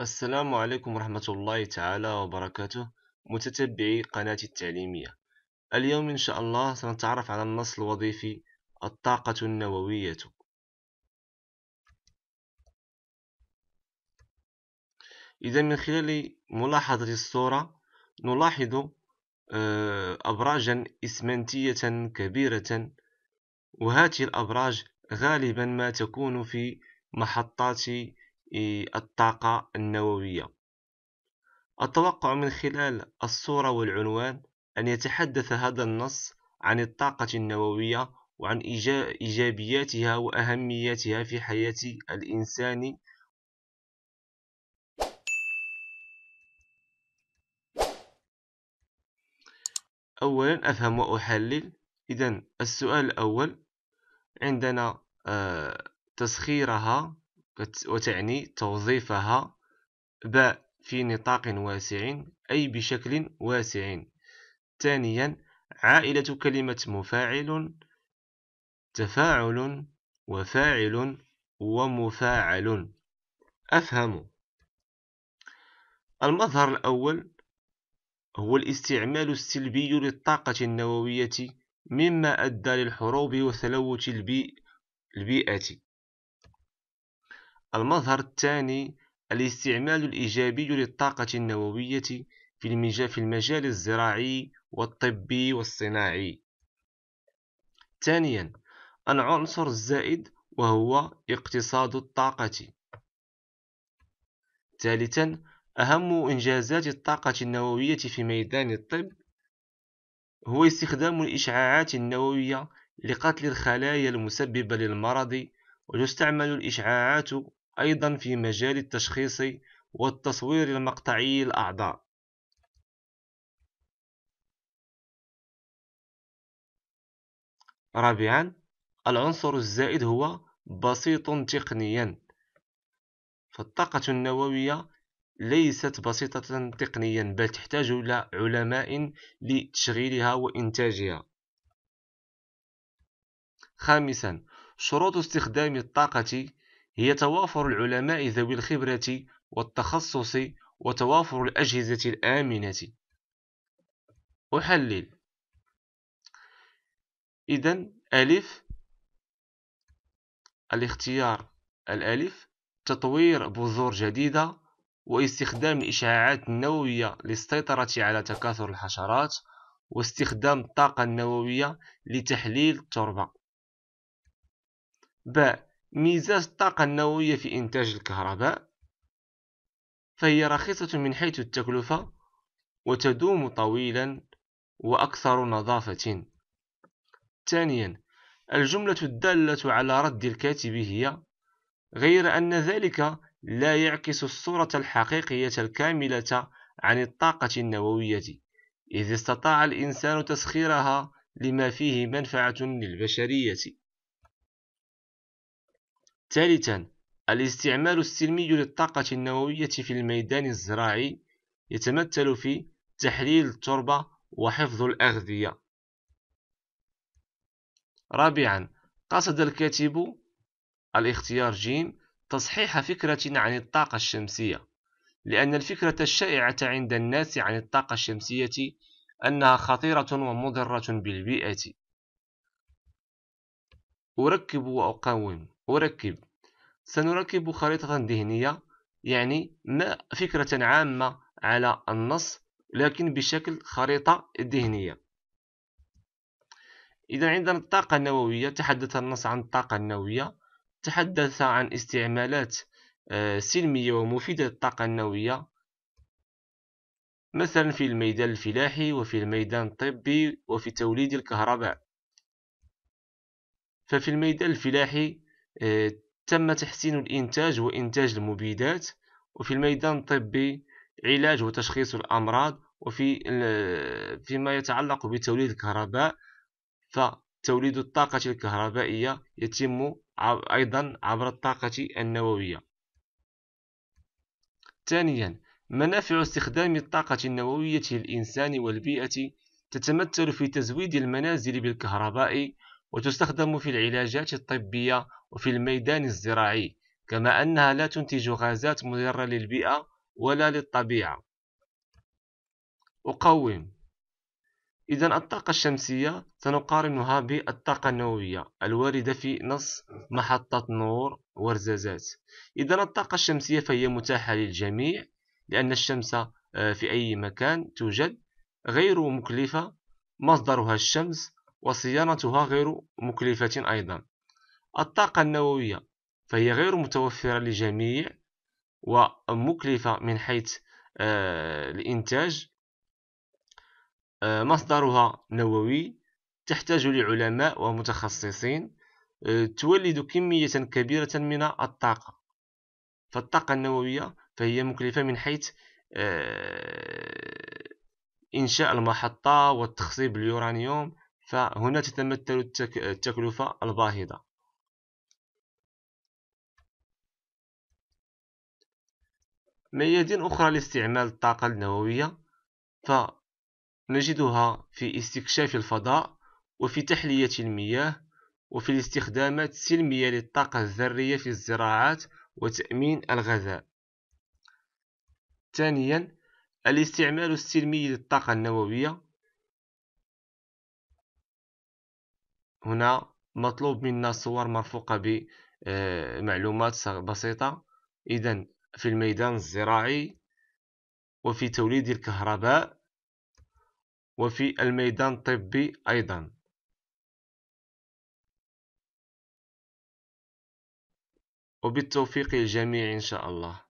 السلام عليكم ورحمة الله تعالى وبركاته متتبعي قناتي التعليمية اليوم إن شاء الله سنتعرف على النص الوظيفي الطاقة النووية إذا من خلال ملاحظة الصورة نلاحظ آه، أبراجا إسمنتية كبيرة وهذه الأبراج غالبا ما تكون في محطات الطاقة النووية أتوقع من خلال الصورة والعنوان أن يتحدث هذا النص عن الطاقة النووية وعن إيجابياتها وأهميتها في حياة الإنسان أولا أفهم وأحلل إذا السؤال الأول عندنا آه، تسخيرها وتعني توظيفها باء في نطاق واسع أي بشكل واسع ثانيا عائلة كلمة مفاعل تفاعل وفاعل ومفاعل أفهم المظهر الأول هو الاستعمال السلبي للطاقة النووية مما أدى للحروب وتلوث البيئة المظهر الثاني الاستعمال الإيجابي للطاقة النووية في المجال الزراعي والطبي والصناعي ثانيا العنصر الزائد وهو اقتصاد الطاقة ثالثا أهم إنجازات الطاقة النووية في ميدان الطب هو استخدام الإشعاعات النووية لقتل الخلايا المسببة للمرض وتستعمل الإشعاعات أيضا في مجال التشخيص والتصوير المقطعي الأعضاء رابعا العنصر الزائد هو بسيط تقنيا فالطاقة النووية ليست بسيطة تقنيا بل تحتاج إلى علماء لتشغيلها وإنتاجها خامسا شروط استخدام الطاقة هي توافر العلماء ذوي الخبرة والتخصص وتوافر الأجهزة الآمنة أحلل إذا ألف الاختيار الألف تطوير بذور جديدة واستخدام الإشعاعات النووية للسيطرة على تكاثر الحشرات واستخدام الطاقة النووية لتحليل التربة باء ميزات الطاقة النووية في إنتاج الكهرباء فهي رخيصة من حيث التكلفة وتدوم طويلا وأكثر نظافة ثانيا الجملة الدالة على رد الكاتب هي غير أن ذلك لا يعكس الصورة الحقيقية الكاملة عن الطاقة النووية إذ استطاع الإنسان تسخيرها لما فيه منفعة للبشرية ثالثا الاستعمال السلمي للطاقة النووية في الميدان الزراعي يتمثل في تحليل التربة وحفظ الأغذية رابعا قصد الكاتب الاختيار جيم تصحيح فكرة عن الطاقة الشمسية لأن الفكرة الشائعة عند الناس عن الطاقة الشمسية أنها خطيرة ومضرة بالبيئة أركب وأقاوم أركب سنركب خريطة ذهنية يعني ما فكرة عامة على النص لكن بشكل خريطة ذهنية إذا عندنا الطاقة النووية تحدث النص عن الطاقة النووية تحدث عن استعمالات آه، سلمية ومفيدة للطاقة النووية مثلا في الميدان الفلاحي وفي الميدان الطبي وفي توليد الكهرباء ففي الميدان الفلاحي تم تحسين الإنتاج وإنتاج المبيدات وفي الميدان الطبي علاج وتشخيص الأمراض وفي فيما يتعلق بتوليد الكهرباء فتوليد الطاقة الكهربائية يتم أيضا عبر الطاقة النووية ثانيا منافع استخدام الطاقة النووية للإنسان والبيئة تتمثل في تزويد المنازل بالكهرباء وتستخدم في العلاجات الطبية وفي الميدان الزراعي كما أنها لا تنتج غازات مضرة للبيئة ولا للطبيعة أقوم إذا الطاقة الشمسية سنقارنها بالطاقة النووية الواردة في نص محطة نور ورزازات إذا الطاقة الشمسية فهي متاحة للجميع لأن الشمس آه، في أي مكان توجد غير مكلفة مصدرها الشمس وصيانتها غير مكلفة أيضا الطاقة النووية فهي غير متوفرة للجميع ومكلفة من حيث آه، الإنتاج آه، مصدرها نووي تحتاج لعلماء ومتخصصين آه، تولد كمية كبيرة من الطاقة فالطاقة النووية فهي مكلفة من حيث إنشاء المحطة والتخصيب اليورانيوم فهنا تتمثل التكلفة الباهظة ميادين أخرى لاستعمال الطاقة النووية فنجدها في استكشاف الفضاء وفي تحلية المياه وفي الاستخدامات السلمية للطاقة الذرية في الزراعات وتأمين الغذاء ثانيا الاستعمال السلمي للطاقة النووية هنا مطلوب منا صور مرفوقة بمعلومات بسيطة إذا في الميدان الزراعي وفي توليد الكهرباء وفي الميدان الطبي أيضا وبالتوفيق للجميع إن شاء الله